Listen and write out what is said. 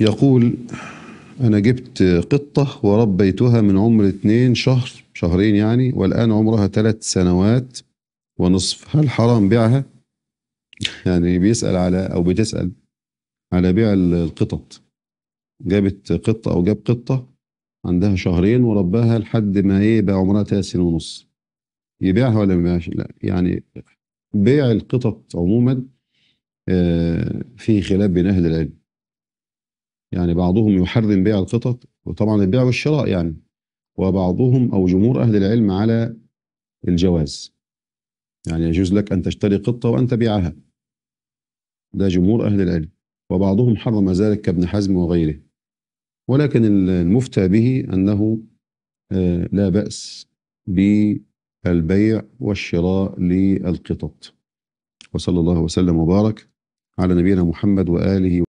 يقول أنا جبت قطة وربيتها من عمر اتنين شهر شهرين يعني والآن عمرها ثلاث سنوات ونصف هل حرام بيعها؟ يعني بيسأل على أو بتسأل على بيع القطط جابت قطة أو جاب قطة عندها شهرين ورباها لحد ما إيه بقى عمرها ثلاث سنين ونص يبيعها ولا ما يبيعش؟ لا يعني بيع القطط عموما آه، في خلاف بين أهل العلم يعني بعضهم يحرم بيع القطط وطبعا البيع والشراء يعني وبعضهم أو جمهور أهل العلم على الجواز يعني يجوز لك أن تشتري قطة وأن تبيعها ده جمهور أهل العلم وبعضهم حرم ذلك كابن حزم وغيره ولكن المفتى به أنه آه، لا بأس بالبيع والشراء للقطط وصلى الله وسلم وبارك على نبينا محمد وآله